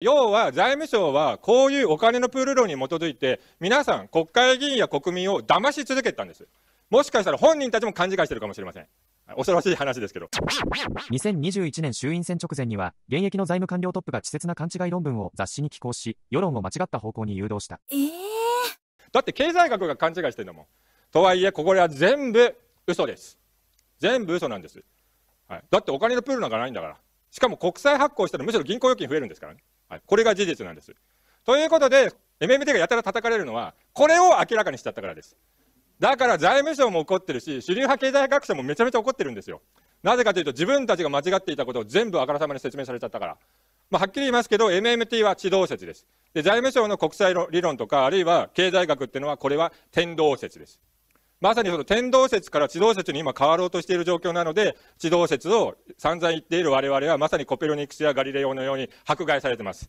要は財務省はこういうお金のプール論に基づいて皆さん国会議員や国民を騙し続けたんですもしかしたら本人たちも勘違いしてるかもしれません恐ろしい話ですけど2021年衆院選直前には現役の財務官僚トップが稚拙な勘違い論文を雑誌に寄稿し世論を間違った方向に誘導したえー、だって経済学が勘違いしてるんだもんとはいえここは全部嘘です全部嘘なんです、はい、だってお金のプールなんかないんだからしかも国債発行したらむしろ銀行預金増えるんですからねはい、これが事実なんです。ということで、MMT がやたら叩かれるのは、これを明らかにしちゃったからです。だから財務省も怒ってるし、主流派経済学者もめちゃめちゃ怒ってるんですよ。なぜかというと、自分たちが間違っていたことを全部あからさまに説明されちゃったから。まあ、はっきり言いますけど、MMT は地動説です。で財務省の国際理論とか、あるいは経済学っていうのは、これは天動説です。まさにその天動説から地動説に今変わろうとしている状況なので、地動説を散々言っている我々はまさにコペルニクスやガリレオのように迫害されてます。